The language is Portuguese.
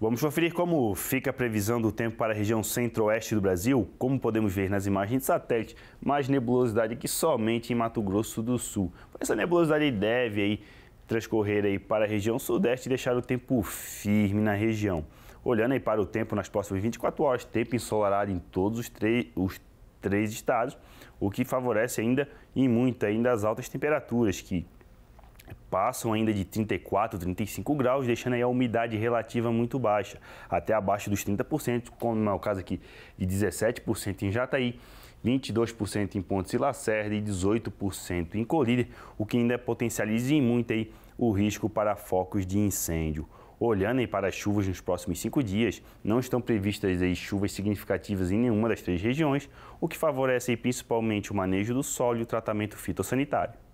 Vamos conferir como fica a previsão do tempo para a região centro-oeste do Brasil. Como podemos ver nas imagens de satélite, mais nebulosidade que somente em Mato Grosso do Sul. Essa nebulosidade deve aí transcorrer aí para a região sudeste e deixar o tempo firme na região. Olhando aí para o tempo nas próximas 24 horas, tempo ensolarado em todos os, os três estados, o que favorece ainda e muito ainda as altas temperaturas que passam ainda de 34, 35 graus, deixando aí a umidade relativa muito baixa, até abaixo dos 30%, como é o caso aqui de 17% em Jataí, 22% em Pontes e Lacerda e 18% em Colíder, o que ainda potencializa muito aí o risco para focos de incêndio. Olhando para as chuvas nos próximos cinco dias, não estão previstas aí chuvas significativas em nenhuma das três regiões, o que favorece principalmente o manejo do solo e o tratamento fitossanitário.